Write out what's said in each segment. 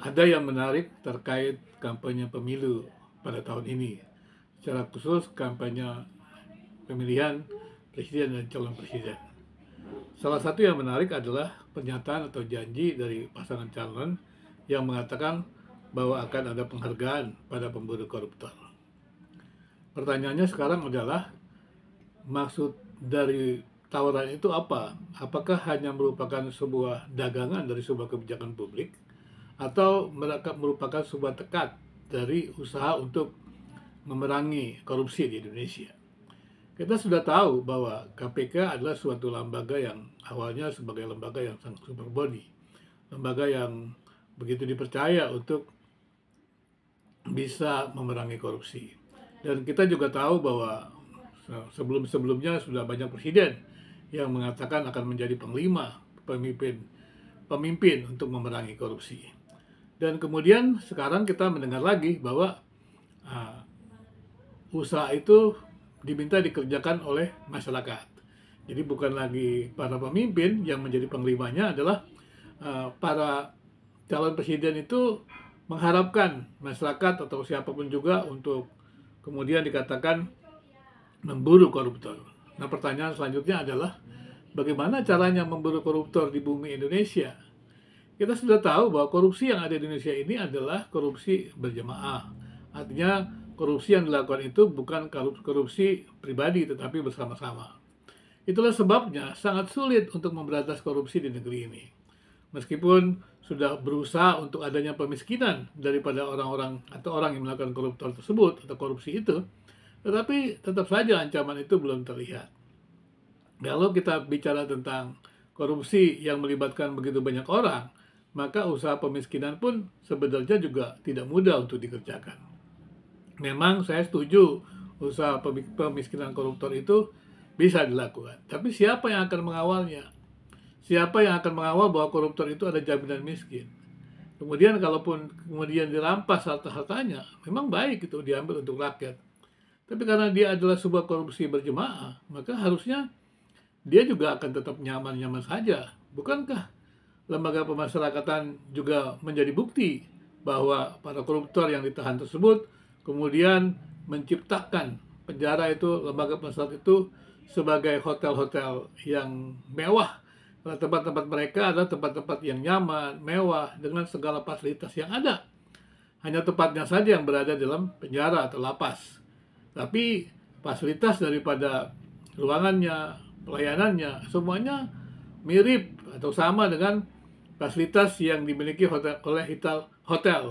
ada yang menarik terkait kampanye pemilu pada tahun ini. Secara khusus kampanye pemilihan presiden dan calon presiden. Salah satu yang menarik adalah pernyataan atau janji dari pasangan calon yang mengatakan bahwa akan ada penghargaan pada pemburu koruptor. Pertanyaannya sekarang adalah maksud dari tawaran itu apa? Apakah hanya merupakan sebuah dagangan dari sebuah kebijakan publik atau merupakan sebuah tekad dari usaha untuk memerangi korupsi di Indonesia. Kita sudah tahu bahwa KPK adalah suatu lembaga yang awalnya sebagai lembaga yang sangat super body, lembaga yang begitu dipercaya untuk bisa memerangi korupsi. Dan kita juga tahu bahwa sebelum-sebelumnya sudah banyak presiden yang mengatakan akan menjadi penglima pemimpin pemimpin untuk memerangi korupsi. Dan kemudian sekarang kita mendengar lagi bahwa uh, usaha itu diminta dikerjakan oleh masyarakat. Jadi bukan lagi para pemimpin yang menjadi penglimanya adalah uh, para calon presiden itu mengharapkan masyarakat atau siapapun juga untuk kemudian dikatakan memburu koruptor. Nah pertanyaan selanjutnya adalah bagaimana caranya memburu koruptor di bumi Indonesia? kita sudah tahu bahwa korupsi yang ada di Indonesia ini adalah korupsi berjemaah, Artinya korupsi yang dilakukan itu bukan korupsi pribadi tetapi bersama-sama. Itulah sebabnya sangat sulit untuk memberantas korupsi di negeri ini. Meskipun sudah berusaha untuk adanya pemiskinan daripada orang-orang atau orang yang melakukan koruptor tersebut atau korupsi itu, tetapi tetap saja ancaman itu belum terlihat. Kalau kita bicara tentang korupsi yang melibatkan begitu banyak orang, maka usaha pemiskinan pun sebenarnya juga tidak mudah untuk dikerjakan. Memang saya setuju usaha pemiskinan koruptor itu bisa dilakukan. Tapi siapa yang akan mengawalnya? Siapa yang akan mengawal bahwa koruptor itu ada jaminan miskin? Kemudian kalaupun kemudian dirampas harta-hartanya, memang baik itu diambil untuk rakyat. Tapi karena dia adalah sebuah korupsi berjemaah, maka harusnya dia juga akan tetap nyaman-nyaman saja. Bukankah lembaga pemasyarakatan juga menjadi bukti bahwa para koruptor yang ditahan tersebut kemudian menciptakan penjara itu lembaga pemasyarakatan itu sebagai hotel-hotel yang mewah tempat-tempat mereka adalah tempat-tempat yang nyaman, mewah dengan segala fasilitas yang ada. Hanya tempatnya saja yang berada dalam penjara atau lapas. Tapi fasilitas daripada ruangannya, pelayanannya semuanya mirip atau sama dengan fasilitas yang dimiliki hotel, oleh hotel, hotel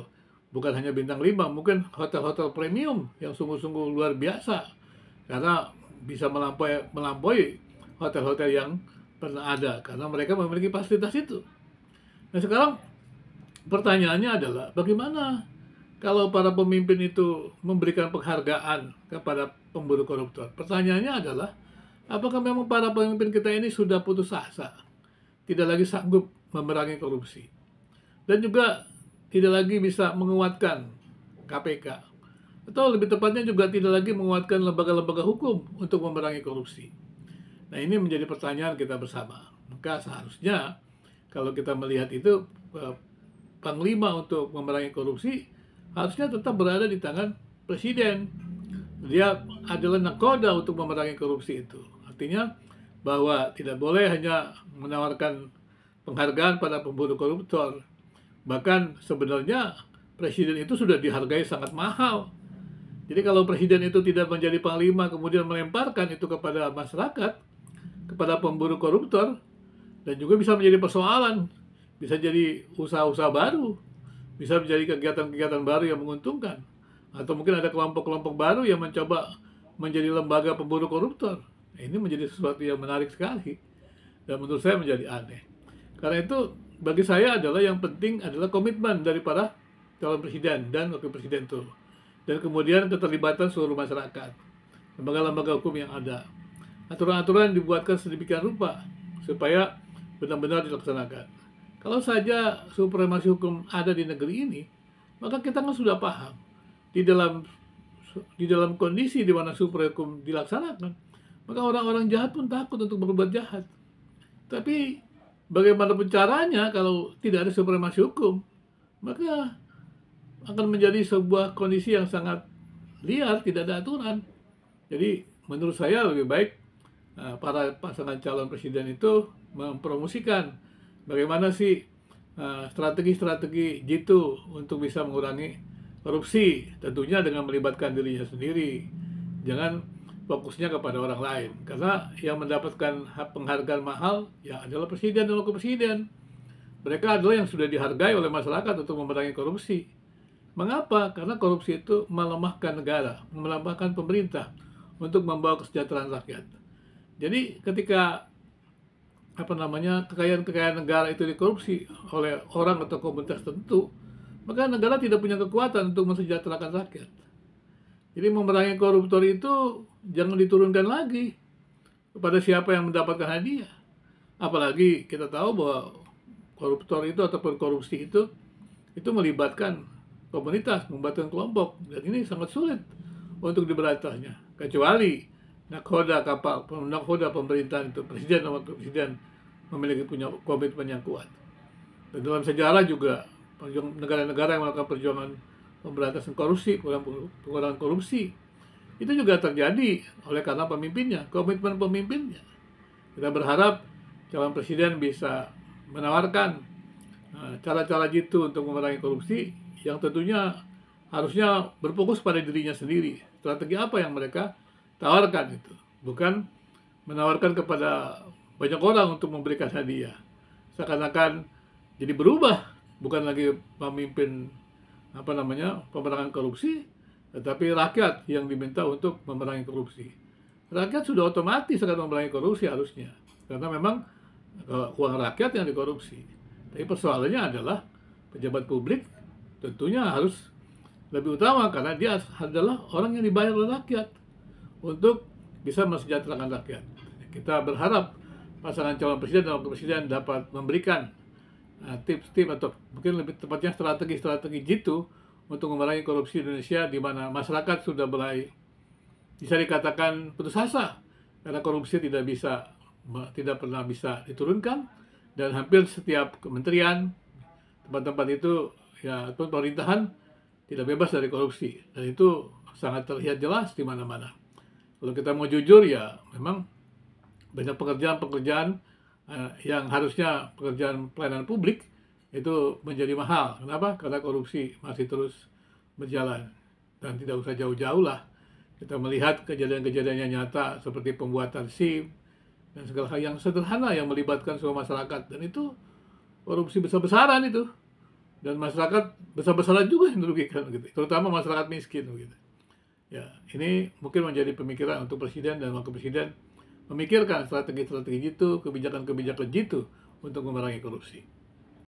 bukan hanya bintang 5, mungkin hotel-hotel premium yang sungguh-sungguh luar biasa karena bisa melampaui, melampaui hotel-hotel yang pernah ada karena mereka memiliki fasilitas itu. Nah sekarang pertanyaannya adalah bagaimana kalau para pemimpin itu memberikan penghargaan kepada pemburu koruptor? Pertanyaannya adalah apakah memang para pemimpin kita ini sudah putus asa, tidak lagi sanggup memerangi korupsi. Dan juga tidak lagi bisa menguatkan KPK. Atau lebih tepatnya juga tidak lagi menguatkan lembaga-lembaga hukum untuk memerangi korupsi. Nah ini menjadi pertanyaan kita bersama. Maka seharusnya kalau kita melihat itu eh, Panglima untuk memerangi korupsi harusnya tetap berada di tangan Presiden. Dia adalah nakoda untuk memerangi korupsi itu. Artinya bahwa tidak boleh hanya menawarkan penghargaan pada pemburu koruptor. Bahkan sebenarnya presiden itu sudah dihargai sangat mahal. Jadi kalau presiden itu tidak menjadi panglima kemudian melemparkan itu kepada masyarakat, kepada pemburu koruptor, dan juga bisa menjadi persoalan, bisa jadi usaha-usaha baru, bisa menjadi kegiatan-kegiatan baru yang menguntungkan, atau mungkin ada kelompok-kelompok baru yang mencoba menjadi lembaga pemburu koruptor. Nah, ini menjadi sesuatu yang menarik sekali dan menurut saya menjadi aneh. Karena itu bagi saya adalah yang penting adalah komitmen dari para calon presiden dan wakil presiden itu. Dan kemudian keterlibatan seluruh masyarakat, lembaga-lembaga hukum yang ada. Aturan-aturan dibuatkan sedemikian rupa supaya benar-benar dilaksanakan. Kalau saja supremasi hukum ada di negeri ini, maka kita kan sudah paham di dalam di dalam kondisi di mana supremasi hukum dilaksanakan, maka orang-orang jahat pun takut untuk berbuat jahat. Tapi bagaimanapun caranya kalau tidak ada supremasi hukum maka akan menjadi sebuah kondisi yang sangat liar tidak ada aturan jadi menurut saya lebih baik eh, para pasangan calon presiden itu mempromosikan bagaimana sih eh, strategi-strategi jitu untuk bisa mengurangi korupsi tentunya dengan melibatkan dirinya sendiri jangan fokusnya kepada orang lain karena yang mendapatkan penghargaan mahal ya adalah presiden dan wakil presiden mereka adalah yang sudah dihargai oleh masyarakat untuk memerangi korupsi mengapa karena korupsi itu melemahkan negara melemahkan pemerintah untuk membawa kesejahteraan rakyat jadi ketika apa namanya kekayaan-kekayaan negara itu dikorupsi oleh orang atau komunitas tertentu maka negara tidak punya kekuatan untuk mensejahterakan rakyat jadi memerangi koruptor itu jangan diturunkan lagi kepada siapa yang mendapatkan hadiah. Apalagi kita tahu bahwa koruptor itu ataupun korupsi itu itu melibatkan komunitas, melibatkan kelompok dan ini sangat sulit untuk diberantasnya. Kecuali nakoda kapal, nakoda pemerintahan itu presiden sama presiden memiliki punya komitmen yang kuat. Dan dalam sejarah juga negara-negara yang melakukan perjuangan pemberantasan korupsi, program pengurangan korupsi. Itu juga terjadi oleh karena pemimpinnya, komitmen pemimpinnya. Kita berharap calon presiden bisa menawarkan eh, cara-cara gitu untuk memerangi korupsi yang tentunya harusnya berfokus pada dirinya sendiri. Strategi apa yang mereka tawarkan itu, bukan menawarkan kepada banyak orang untuk memberikan hadiah. Seakan-akan jadi berubah, bukan lagi pemimpin apa namanya pemerangan korupsi, tetapi rakyat yang diminta untuk memerangi korupsi. Rakyat sudah otomatis akan memerangi korupsi harusnya, karena memang uh, uang rakyat yang dikorupsi. Tapi persoalannya adalah pejabat publik tentunya harus lebih utama karena dia adalah orang yang dibayar oleh rakyat untuk bisa mensejahterakan rakyat. Kita berharap pasangan calon presiden dan wakil presiden dapat memberikan Ah, tips-tips atau mungkin lebih tepatnya strategi-strategi jitu untuk memerangi korupsi Indonesia di mana masyarakat sudah mulai bisa dikatakan putus asa karena korupsi tidak bisa tidak pernah bisa diturunkan dan hampir setiap kementerian tempat-tempat itu ya pun pemerintahan tidak bebas dari korupsi dan itu sangat terlihat jelas di mana-mana. Kalau kita mau jujur ya memang banyak pekerjaan-pekerjaan eh, yang harusnya pekerjaan pelayanan publik itu menjadi mahal. Kenapa? Karena korupsi masih terus berjalan. Dan tidak usah jauh-jauh lah. Kita melihat kejadian-kejadian yang nyata seperti pembuatan SIM dan segala hal yang sederhana yang melibatkan semua masyarakat. Dan itu korupsi besar-besaran itu. Dan masyarakat besar-besaran juga yang dirugikan gitu. Terutama masyarakat miskin gitu. Ya, ini mungkin menjadi pemikiran untuk presiden dan wakil presiden memikirkan strategi-strategi itu, kebijakan-kebijakan itu untuk memerangi korupsi.